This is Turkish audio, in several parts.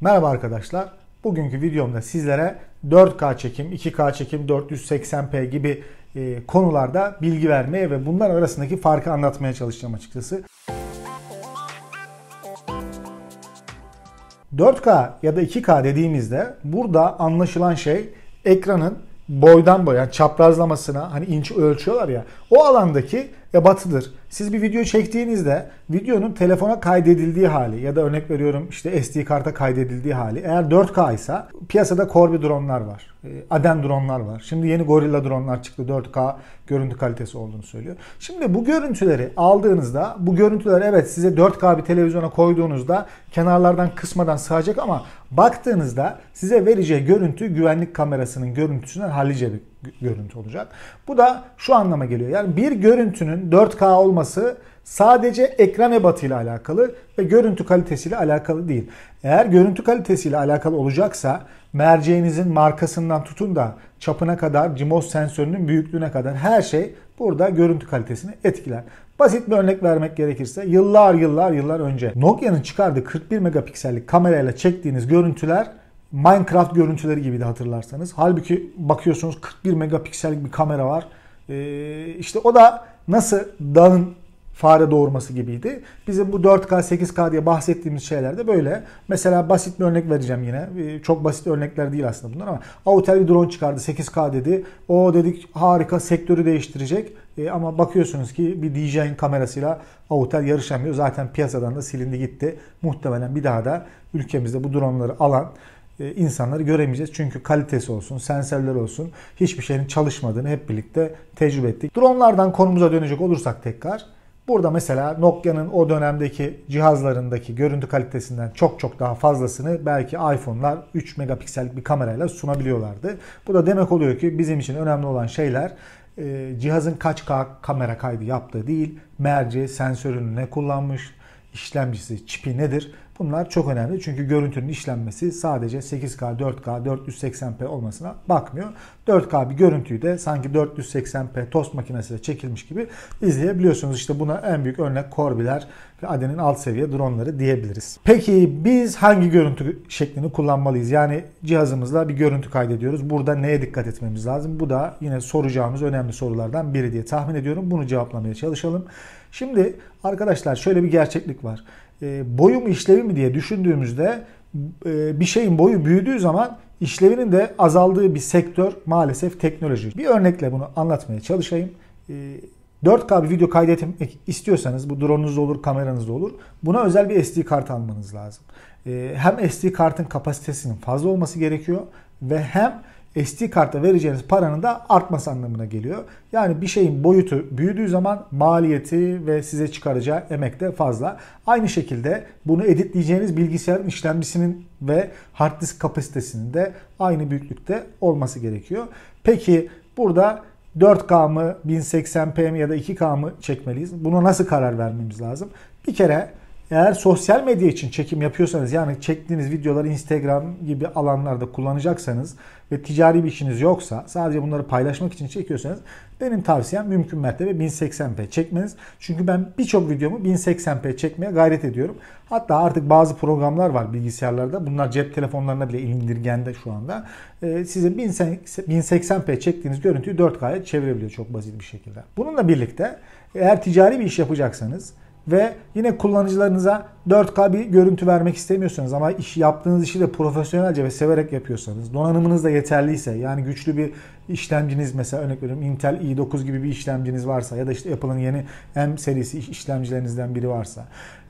Merhaba arkadaşlar. Bugünkü videomda sizlere 4K çekim, 2K çekim, 480p gibi e, konularda bilgi vermeye ve bunlar arasındaki farkı anlatmaya çalışacağım açıkçası. 4K ya da 2K dediğimizde burada anlaşılan şey ekranın boydan boya yani çaprazlamasına hani inç ölçüyorlar ya o alandaki ya ebatıdır. Siz bir video çektiğinizde videonun telefona kaydedildiği hali ya da örnek veriyorum işte SD karta kaydedildiği hali eğer 4K ise piyasada Corby dronlar var. Ee, Aden dronlar var. Şimdi yeni Gorilla dronlar çıktı. 4K görüntü kalitesi olduğunu söylüyor. Şimdi bu görüntüleri aldığınızda bu görüntüler evet size 4K bir televizyona koyduğunuzda kenarlardan kısmadan sığacak ama baktığınızda size vereceği görüntü güvenlik kamerasının görüntüsünden hallice bir görüntü olacak. Bu da şu anlama geliyor. Yani bir görüntünün 4K olması sadece ekran ebatıyla alakalı ve görüntü kalitesiyle alakalı değil. Eğer görüntü kalitesiyle alakalı olacaksa merceğinizin markasından tutun da çapına kadar, CMOS sensörünün büyüklüğüne kadar her şey burada görüntü kalitesini etkiler. Basit bir örnek vermek gerekirse yıllar yıllar yıllar önce Nokia'nın çıkardığı 41 megapiksellik kamerayla çektiğiniz görüntüler Minecraft görüntüleri gibi de hatırlarsanız. Halbuki bakıyorsunuz 41 megapiksellik bir kamera var. Ee, işte o da nasıl dağın fare doğurması gibiydi. Bizim bu 4K, 8K diye bahsettiğimiz şeyler de böyle. Mesela basit bir örnek vereceğim yine. Ee, çok basit örnekler değil aslında bunlar ama Autel bir drone çıkardı 8K dedi. O dedik harika sektörü değiştirecek. E, ama bakıyorsunuz ki bir DJI'nin kamerasıyla Autel yarışamıyor. Zaten piyasadan da silindi gitti. Muhtemelen bir daha da ülkemizde bu droneları alan e, insanları göremeyeceğiz. Çünkü kalitesi olsun, sensörler olsun hiçbir şeyin çalışmadığını hep birlikte tecrübe ettik. Dronlardan konumuza dönecek olursak tekrar Burada mesela Nokia'nın o dönemdeki cihazlarındaki görüntü kalitesinden çok çok daha fazlasını belki iPhone'lar 3 megapiksellik bir kamerayla sunabiliyorlardı. Bu da demek oluyor ki bizim için önemli olan şeyler e, cihazın kaç K kamera kaydı yaptığı değil, merci, sensörünü ne kullanmış, işlemcisi, çipi nedir Bunlar çok önemli çünkü görüntünün işlenmesi sadece 8K, 4K, 480p olmasına bakmıyor. 4K bir görüntüyü de sanki 480p tost makinesiyle çekilmiş gibi izleyebiliyorsunuz. İşte buna en büyük örnek Corby'ler ve Aden'in alt seviye dronları diyebiliriz. Peki biz hangi görüntü şeklini kullanmalıyız? Yani cihazımızla bir görüntü kaydediyoruz. Burada neye dikkat etmemiz lazım? Bu da yine soracağımız önemli sorulardan biri diye tahmin ediyorum. Bunu cevaplamaya çalışalım. Şimdi arkadaşlar şöyle bir gerçeklik var e, boyu mu işlevi mi diye düşündüğümüzde e, bir şeyin boyu büyüdüğü zaman işlevinin de azaldığı bir sektör maalesef teknoloji. Bir örnekle bunu anlatmaya çalışayım. 4K e, bir video kaydetmek istiyorsanız bu dronunuzda olur, kameranızda olur. Buna özel bir SD kart almanız lazım. E, hem SD kartın kapasitesinin fazla olması gerekiyor ve hem SD karta vereceğiniz paranın da artması anlamına geliyor. Yani bir şeyin boyutu büyüdüğü zaman maliyeti ve size çıkaracağı emek de fazla. Aynı şekilde bunu editleyeceğiniz bilgisayarın işlemcisinin ve hard disk kapasitesinin de aynı büyüklükte olması gerekiyor. Peki burada 4K mı 1080p mi ya da 2K mı çekmeliyiz? Buna nasıl karar vermemiz lazım? Bir kere eğer sosyal medya için çekim yapıyorsanız yani çektiğiniz videoları Instagram gibi alanlarda kullanacaksanız ve ticari bir işiniz yoksa sadece bunları paylaşmak için çekiyorsanız benim tavsiyem mümkün mertebe 1080p çekmeniz. Çünkü ben birçok videomu 1080p çekmeye gayret ediyorum. Hatta artık bazı programlar var bilgisayarlarda. Bunlar cep telefonlarına bile indirgende şu anda. Ee, sizin 1080p çektiğiniz görüntüyü 4K'ya çevirebiliyor çok basit bir şekilde. Bununla birlikte eğer ticari bir iş yapacaksanız ve yine kullanıcılarınıza 4K bir görüntü vermek istemiyorsanız ama iş yaptığınız işi de profesyonelce ve severek yapıyorsanız, donanımınız da yeterliyse yani güçlü bir işlemciniz mesela örnek veriyorum Intel i9 gibi bir işlemciniz varsa ya da işte Apple'ın yeni M serisi işlemcilerinizden biri varsa,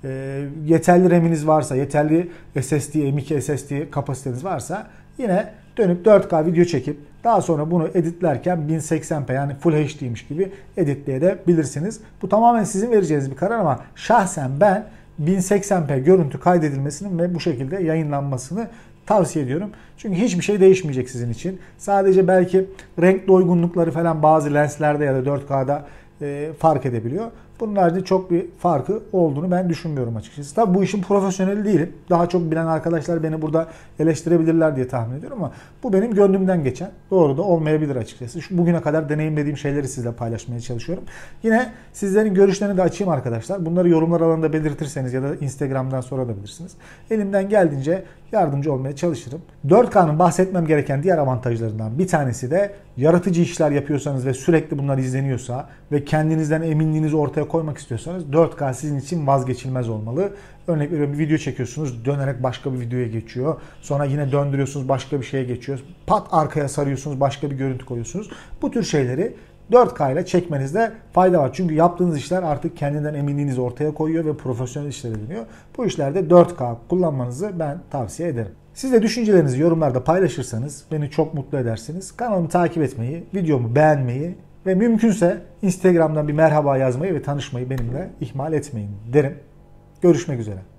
e, yeterli RAM'iniz varsa, yeterli SSD, M2 SSD kapasiteniz varsa yine dönüp 4K video çekip daha sonra bunu editlerken 1080p yani Full HD'ymiş gibi editleyebilirsiniz. Bu tamamen sizin vereceğiniz bir karar ama şahsen ben 1080p görüntü kaydedilmesini ve bu şekilde yayınlanmasını tavsiye ediyorum. Çünkü hiçbir şey değişmeyecek sizin için. Sadece belki renk doygunlukları falan bazı lenslerde ya da 4K'da e, fark edebiliyor. Bunlarda çok bir farkı olduğunu ben düşünmüyorum açıkçası. Tabi bu işin profesyoneli değilim. Daha çok bilen arkadaşlar beni burada eleştirebilirler diye tahmin ediyorum ama bu benim gönlümden geçen. Doğru da olmayabilir açıkçası. Şu bugüne kadar deneyimlediğim şeyleri sizle paylaşmaya çalışıyorum. Yine sizlerin görüşlerini de açayım arkadaşlar. Bunları yorumlar alanında belirtirseniz ya da Instagram'dan sorabilirsiniz. Elimden geldiğince yardımcı olmaya çalışırım. 4K'nın bahsetmem gereken diğer avantajlarından bir tanesi de yaratıcı işler yapıyorsanız ve sürekli bunlar izleniyorsa ve kendinizden eminliğiniz ortaya koymak istiyorsanız 4K sizin için vazgeçilmez olmalı. Örnek veriyorum bir video çekiyorsunuz dönerek başka bir videoya geçiyor. Sonra yine döndürüyorsunuz başka bir şeye geçiyor. Pat arkaya sarıyorsunuz başka bir görüntü koyuyorsunuz. Bu tür şeyleri 4K ile çekmenizde fayda var. Çünkü yaptığınız işler artık kendinden eminliğinizi ortaya koyuyor ve profesyonel işler ediniyor. Bu işlerde 4K kullanmanızı ben tavsiye ederim. Siz de düşüncelerinizi yorumlarda paylaşırsanız beni çok mutlu edersiniz. Kanalımı takip etmeyi, videomu beğenmeyi ve mümkünse Instagram'dan bir merhaba yazmayı ve tanışmayı benimle ihmal etmeyin derim. Görüşmek üzere.